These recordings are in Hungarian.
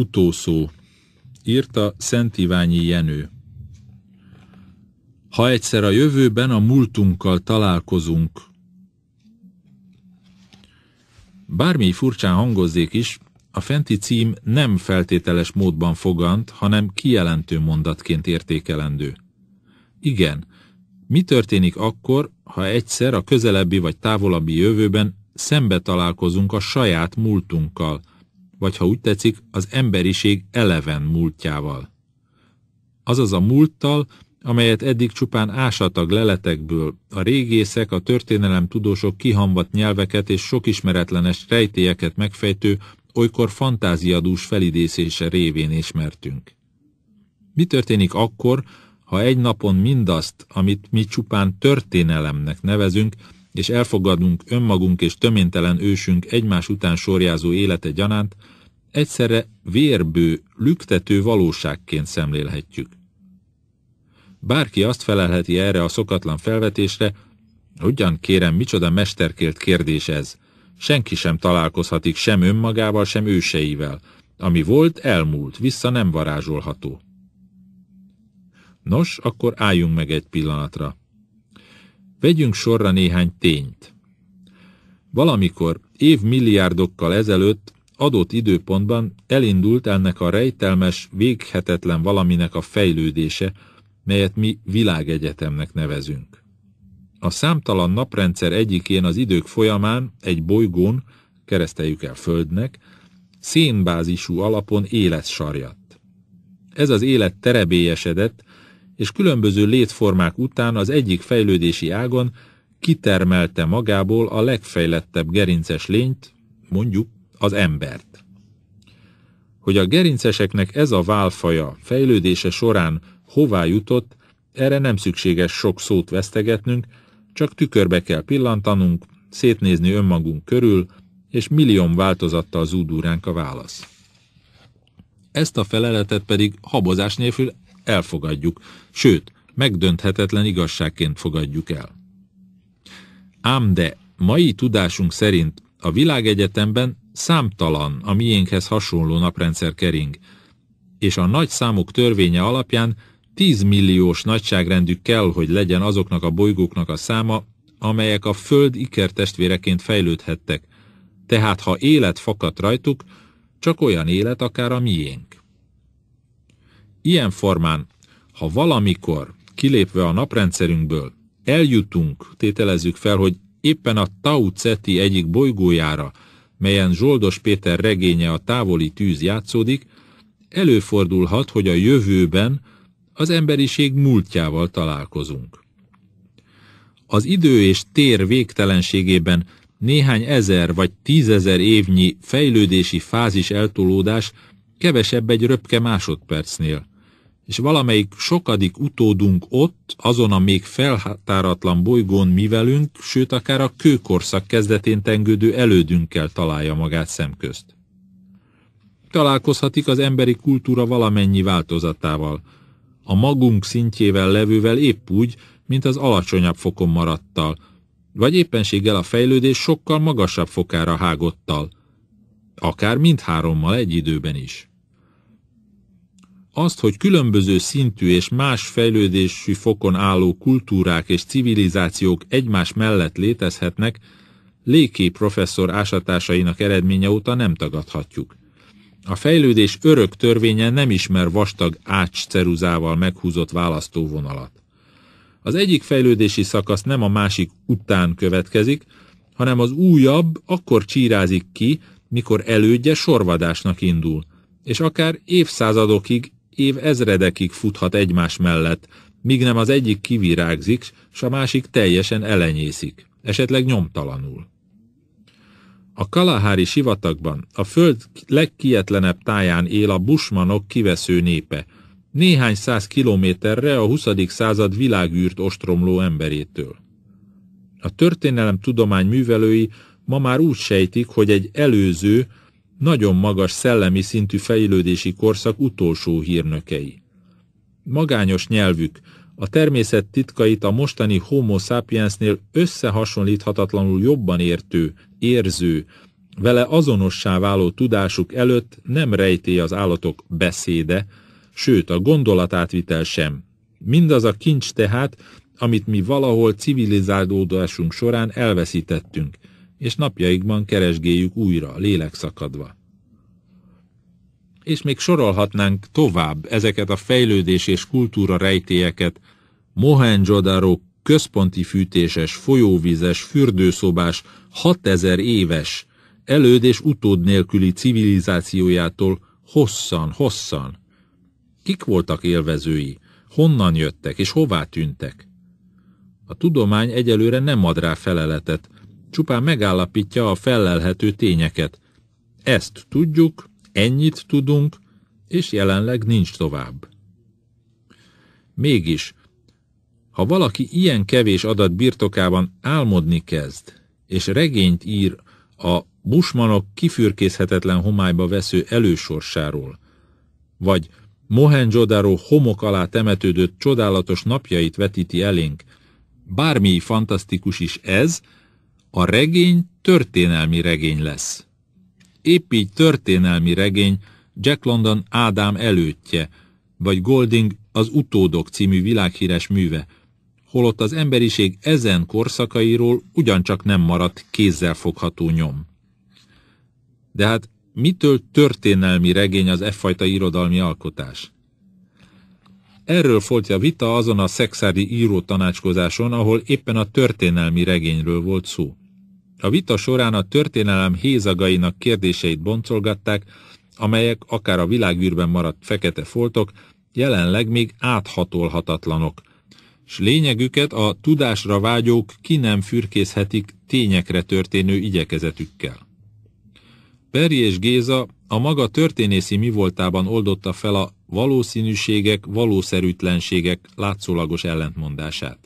utószó, írta Szent Iványi Jenő. Ha egyszer a jövőben a múltunkkal találkozunk, Bármi furcsán hangozzék is, a fenti cím nem feltételes módban fogant, hanem kijelentő mondatként értékelendő. Igen, mi történik akkor, ha egyszer a közelebbi vagy távolabbi jövőben szembe találkozunk a saját múltunkkal, vagy ha úgy tetszik, az emberiség eleven múltjával. Azaz a múlttal, amelyet eddig csupán ásatag leletekből, a régészek, a történelem tudósok kihambat nyelveket és sok ismeretlenes rejtélyeket megfejtő, olykor fantáziadús felidézése révén ismertünk. Mi történik akkor, ha egy napon mindazt, amit mi csupán történelemnek nevezünk, és elfogadunk önmagunk és töménytelen ősünk egymás után sorjázó élete gyanánt, egyszerre vérbő, lüktető valóságként szemlélhetjük. Bárki azt felelheti erre a szokatlan felvetésre, ugyan kérem, micsoda mesterkélt kérdés ez. Senki sem találkozhatik sem önmagával, sem őseivel. Ami volt, elmúlt, vissza nem varázsolható. Nos, akkor álljunk meg egy pillanatra. Vegyünk sorra néhány tényt. Valamikor, évmilliárdokkal ezelőtt, adott időpontban elindult ennek a rejtelmes, véghetetlen valaminek a fejlődése, melyet mi világegyetemnek nevezünk. A számtalan naprendszer egyikén az idők folyamán egy bolygón, kereszteljük el Földnek, szénbázisú alapon élet sarjadt. Ez az élet terebélyesedett, és különböző létformák után az egyik fejlődési ágon kitermelte magából a legfejlettebb gerinces lényt, mondjuk az embert. Hogy a gerinceseknek ez a válfaja fejlődése során hová jutott, erre nem szükséges sok szót vesztegetnünk, csak tükörbe kell pillantanunk, szétnézni önmagunk körül, és millióm változatta az údúránk a válasz. Ezt a feleletet pedig habozás nélkül elfogadjuk, sőt, megdönthetetlen igazságként fogadjuk el. Ám de mai tudásunk szerint a világegyetemben számtalan a miénkhez hasonló naprendszer kering, és a nagy számok törvénye alapján 10 milliós nagyságrendű kell, hogy legyen azoknak a bolygóknak a száma, amelyek a Föld ikertestvéreként fejlődhettek, tehát ha élet fakadt rajtuk, csak olyan élet akár a miénk. Ilyen formán, ha valamikor, kilépve a naprendszerünkből, eljutunk, tételezzük fel, hogy éppen a Tau Ceti egyik bolygójára, melyen Zsoldos Péter regénye a távoli tűz játszódik, előfordulhat, hogy a jövőben az emberiség múltjával találkozunk. Az idő és tér végtelenségében néhány ezer vagy tízezer évnyi fejlődési fázis eltolódás kevesebb egy röpke másodpercnél és valamelyik sokadik utódunk ott, azon a még feltáratlan bolygón mi velünk, sőt akár a kőkorszak kezdetén tengődő elődünkkel találja magát szemközt. Találkozhatik az emberi kultúra valamennyi változatával, a magunk szintjével levővel épp úgy, mint az alacsonyabb fokon maradtal, vagy éppenséggel a fejlődés sokkal magasabb fokára hágottal, akár mindhárommal egy időben is azt, hogy különböző szintű és más fejlődésű fokon álló kultúrák és civilizációk egymás mellett létezhetnek, Léki professzor ásatásainak eredménye óta nem tagadhatjuk. A fejlődés örök törvénye nem ismer vastag ácsceruzával meghúzott választóvonalat. Az egyik fejlődési szakasz nem a másik után következik, hanem az újabb akkor csírázik ki, mikor elődje sorvadásnak indul, és akár évszázadokig év ezredekig futhat egymás mellett, míg nem az egyik kivirágzik, s a másik teljesen elenyészik, esetleg nyomtalanul. A Kalahári sivatagban, a föld legkietlenebb táján él a busmanok kivesző népe, néhány száz kilométerre a 20. század világűrt ostromló emberétől. A történelem tudomány művelői ma már úgy sejtik, hogy egy előző, nagyon magas szellemi szintű fejlődési korszak utolsó hírnökei. Magányos nyelvük, a természet titkait a mostani homo sapiensnél összehasonlíthatatlanul jobban értő, érző, vele azonossá váló tudásuk előtt nem rejté az állatok beszéde, sőt a gondolatátvitel sem. Mindaz a kincs tehát, amit mi valahol civilizálódásunk során elveszítettünk – és napjaikban keresgéljük újra, lélekszakadva. És még sorolhatnánk tovább ezeket a fejlődés és kultúra rejtélyeket, Mohenjo-daro központi fűtéses, folyóvizes, fürdőszobás, 6000 éves, előd és utód nélküli civilizációjától hosszan-hosszan. Kik voltak élvezői, honnan jöttek és hová tűntek? A tudomány egyelőre nem ad rá feleletet, csupán megállapítja a fellelhető tényeket. Ezt tudjuk, ennyit tudunk, és jelenleg nincs tovább. Mégis, ha valaki ilyen kevés adat birtokában álmodni kezd, és regényt ír a busmanok kifürkészhetetlen homályba vesző elősorsáról, vagy Mohenjo-daro homok alá temetődött csodálatos napjait vetíti elénk, bármi fantasztikus is ez, a regény történelmi regény lesz. Épp így történelmi regény Jack London Ádám előttje, vagy Golding az utódok című világhíres műve, holott az emberiség ezen korszakairól ugyancsak nem maradt kézzelfogható nyom. De hát mitől történelmi regény az effajta irodalmi alkotás? Erről folytja vita azon a szexári író tanácskozáson, ahol éppen a történelmi regényről volt szó. A vita során a történelem hézagainak kérdéseit boncolgatták, amelyek akár a világűrben maradt fekete foltok, jelenleg még áthatolhatatlanok, s lényegüket a tudásra vágyók ki nem fürkészhetik tényekre történő igyekezetükkel. Peri és Géza a maga történészi mi voltában oldotta fel a valószínűségek, valószerűtlenségek látszólagos ellentmondását.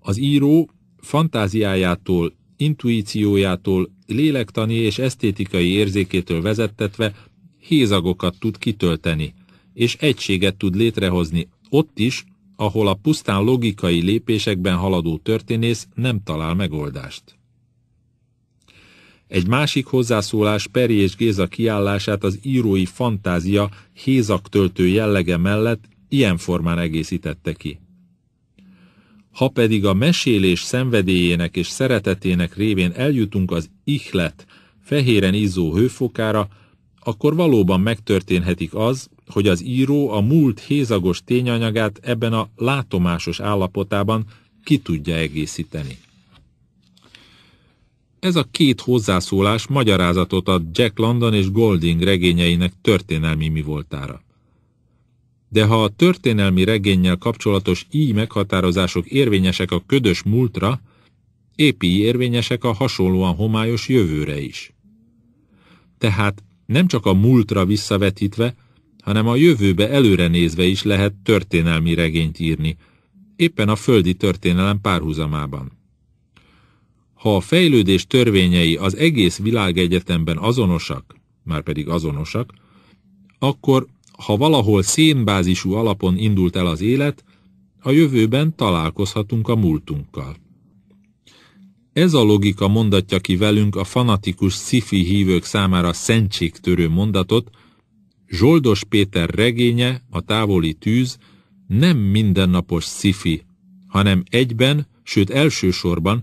Az író fantáziájától intuíciójától, lélektani és esztétikai érzékétől vezettetve hézagokat tud kitölteni, és egységet tud létrehozni ott is, ahol a pusztán logikai lépésekben haladó történész nem talál megoldást. Egy másik hozzászólás Peri és Géza kiállását az írói fantázia hézaktöltő jellege mellett ilyen formán egészítette ki. Ha pedig a mesélés szenvedélyének és szeretetének révén eljutunk az ihlet, fehéren izzó hőfokára, akkor valóban megtörténhetik az, hogy az író a múlt hézagos tényanyagát ebben a látomásos állapotában ki tudja egészíteni. Ez a két hozzászólás magyarázatot ad Jack London és Golding regényeinek történelmi mi voltára de ha a történelmi regénnyel kapcsolatos így meghatározások érvényesek a ködös múltra, épi érvényesek a hasonlóan homályos jövőre is. Tehát nem csak a múltra visszavetítve, hanem a jövőbe előre nézve is lehet történelmi regényt írni, éppen a földi történelem párhuzamában. Ha a fejlődés törvényei az egész világegyetemben azonosak, már pedig azonosak, akkor ha valahol szénbázisú alapon indult el az élet, a jövőben találkozhatunk a múltunkkal. Ez a logika mondatja ki velünk a fanatikus szifi hívők számára szentségtörő mondatot, Zsoldos Péter regénye, a távoli tűz, nem mindennapos szifi, hanem egyben, sőt elsősorban,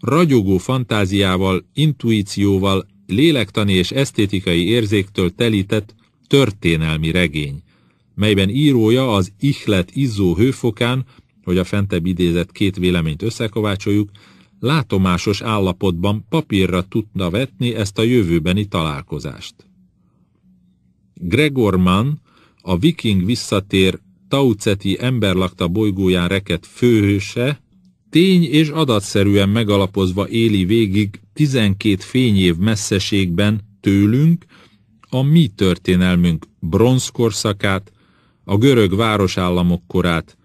ragyogó fantáziával, intuícióval, lélektani és esztétikai érzéktől telített, történelmi regény, melyben írója az ihlet izzó hőfokán, hogy a fentebb idézett két véleményt összekovácsoljuk, látomásos állapotban papírra tudna vetni ezt a jövőbeni találkozást. Gregor Mann, a viking visszatér Tauceti emberlakta bolygóján rekett főhőse, tény és adatszerűen megalapozva éli végig 12 fényév messzeségben tőlünk, a mi történelmünk bronzkorszakát, a görög városállamok korát,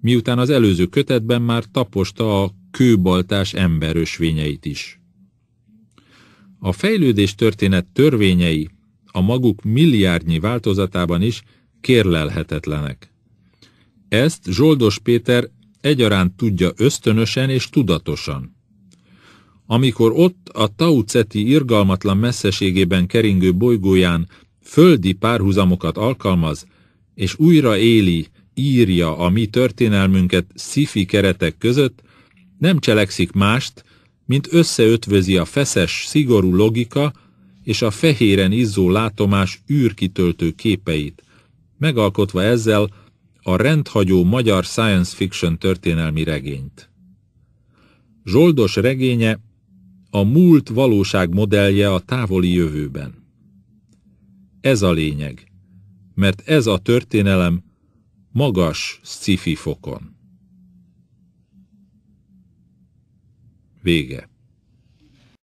miután az előző kötetben már taposta a kőbaltás emberösvényeit is. A fejlődés történet törvényei a maguk milliárdnyi változatában is kérlelhetetlenek. Ezt Zsoldos Péter egyaránt tudja ösztönösen és tudatosan amikor ott a Tauceti irgalmatlan messzeségében keringő bolygóján földi párhuzamokat alkalmaz, és újra éli, írja a mi történelmünket szifi keretek között, nem cselekszik mást, mint összeötvözi a feszes, szigorú logika és a fehéren izzó látomás űrkitöltő képeit, megalkotva ezzel a rendhagyó magyar science fiction történelmi regényt. Zsoldos regénye a múlt valóság modellje a távoli jövőben. Ez a lényeg, mert ez a történelem magas sci fokon. Vége.